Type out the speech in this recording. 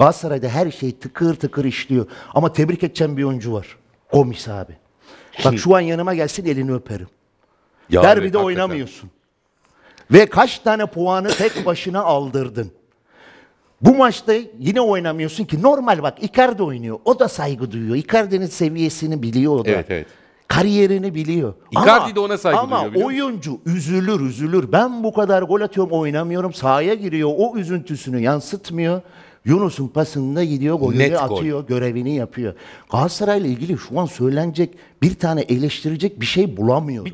Galatasaray'da her şey tıkır tıkır işliyor. Ama tebrik edeceğim bir oyuncu var. Gomis abi. Bak şu an yanıma gelsin elini öperim. Ya Derbide evet, oynamıyorsun. Ve kaç tane puanı tek başına aldırdın. Bu maçta yine oynamıyorsun ki normal bak Icardi oynuyor. O da saygı duyuyor. Icardi'nin seviyesini biliyor o da. Evet evet. Kariyerini biliyor. Icardi ama, de ona saygı ama duyuyor. Ama oyuncu üzülür üzülür. Ben bu kadar gol atıyorum oynamıyorum. Sahaya giriyor. O üzüntüsünü yansıtmıyor. Yunus'un pasında gidiyor, golü atıyor, gol. görevini yapıyor. Galatasaray'la ilgili şu an söylenecek bir tane eleştirecek bir şey bulamıyorum.